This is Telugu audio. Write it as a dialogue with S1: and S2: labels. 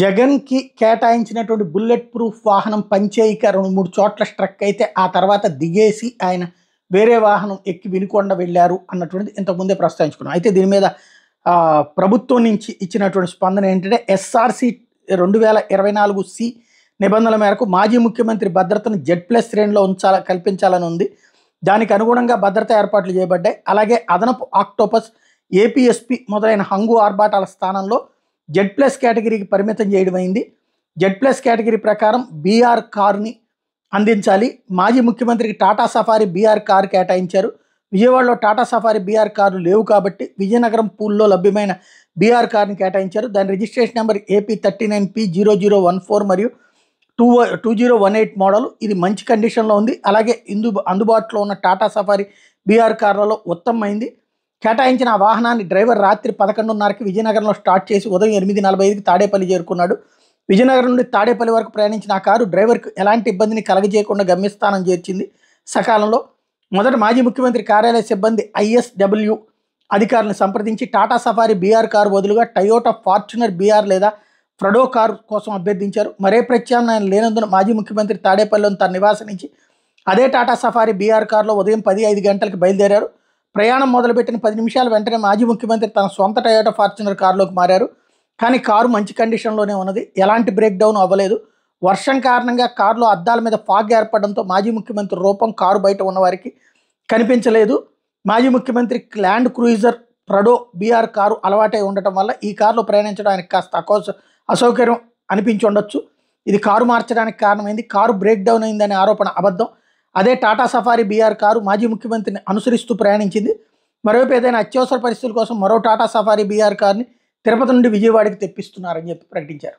S1: జగన్కి కేటాయించినటువంటి బుల్లెట్ ప్రూఫ్ వాహనం పనిచేయక రెండు మూడు చోట్ల స్ట్రక్ అయితే ఆ తర్వాత దిగేసి ఆయన వేరే వాహనం ఎక్కి వినుకొండ వెళ్ళారు అన్నటువంటిది ఇంతకుముందే ప్రస్తావించుకున్నాం అయితే దీని మీద ప్రభుత్వం నుంచి ఇచ్చినటువంటి స్పందన ఏంటంటే ఎస్ఆర్సి రెండు వేల ఇరవై నాలుగు సి నిబంధనల మేరకు మాజీ ముఖ్యమంత్రి భద్రతను జెడ్ ప్లస్ శ్రేణిలో ఉంచాల కల్పించాలని ఉంది దానికి అనుగుణంగా భద్రత ఏర్పాట్లు చేయబడ్డాయి అలాగే అదనపు ఆక్టోపస్ ఏపీఎస్పి మొదలైన హంగు ఆర్భాటాల స్థానంలో జెడ్ ప్లస్ కేటగిరీకి పరిమితం చేయడం అయింది జెడ్ ప్లస్ కేటగిరీ ప్రకారం బీఆర్ కార్ని అందించాలి మాజీ ముఖ్యమంత్రికి టాటా సఫారీ బీఆర్ కార్ కేటాయించారు విజయవాడలో టాటా సఫారీ బీఆర్ కార్లు లేవు కాబట్టి విజయనగరం పూల్లో లభ్యమైన బీఆర్ కార్ని కేటాయించారు దాని registration number AP thirty nine P zero zero one four మరియు two two zero one eight model ఇది మంచి కండిషన్లో ఉంది అలాగే ఇందు అందుబాటులో ఉన్న టాటా సఫారీ బీఆర్ కార్లలో ఉత్తమమైంది కేటాయించిన వాహనాన్ని డ్రైవర్ రాత్రి పదకొండున్నరకి విజయనగరంలో స్టార్ట్ చేసి ఉదయం ఎనిమిది నలభై ఐదుకి తాడేపల్లి చేరుకున్నాడు విజయనగరం నుండి తాడేపల్లి వరకు ప్రయాణించిన ఆ కారు డ్రైవర్కు ఎలాంటి ఇబ్బందిని కలగజేయకుండా గమ్యస్థానం చేర్చింది సకాలంలో మొదట మాజీ ముఖ్యమంత్రి కార్యాలయ సిబ్బంది ఐఎస్డబ్ల్యూ అధికారులను సంప్రదించి టాటా సఫారీ బీఆర్ కారు బదులుగా టయోటా ఫార్చునర్ బీఆర్ లేదా ఫ్రడో కారు కోసం అభ్యర్థించారు మరే ప్రత్యామ్నాయం లేనందున మాజీ ముఖ్యమంత్రి తాడేపల్లిలోని తన నివాసం నుంచి అదే టాటా సఫారీ బీఆర్ కారులో ఉదయం పది ఐదు గంటలకు బయలుదేరారు ప్రయాణం మొదలుపెట్టిన పది నిమిషాలు వెంటనే మాజీ ముఖ్యమంత్రి తన సొంత టయోటా ఫార్చునర్ కారులోకి మారారు కానీ కారు మంచి కండిషన్లోనే ఉన్నది ఎలాంటి బ్రేక్ డౌన్ అవ్వలేదు వర్షం కారణంగా కారులో అద్దాల మీద ఫాగ్ ఏర్పడడంతో మాజీ ముఖ్యమంత్రి రూపం కారు బయట ఉన్నవారికి కనిపించలేదు మాజీ ముఖ్యమంత్రి land cruiser Prado BR car అలవాటై ఉండటం వల్ల ఈ కారులో ప్రయాణించడం ఆయనకు కాస్త అకోస అసౌకర్యం అనిపించి ఉండొచ్చు ఇది కారు మార్చడానికి కారణమైంది కారు బ్రేక్ డౌన్ అయిందనే ఆరోపణ అబద్ధం అదే టాటా సఫారీ బీఆర్ కారు మాజీ ముఖ్యమంత్రిని అనుసరిస్తూ ప్రయాణించింది మరోవైపు ఏదైనా అత్యవసర పరిస్థితుల కోసం మరో టాటా సఫారీ బీఆర్ కార్ని తిరుపతి నుండి విజయవాడకి తెప్పిస్తున్నారని చెప్పి ప్రకటించారు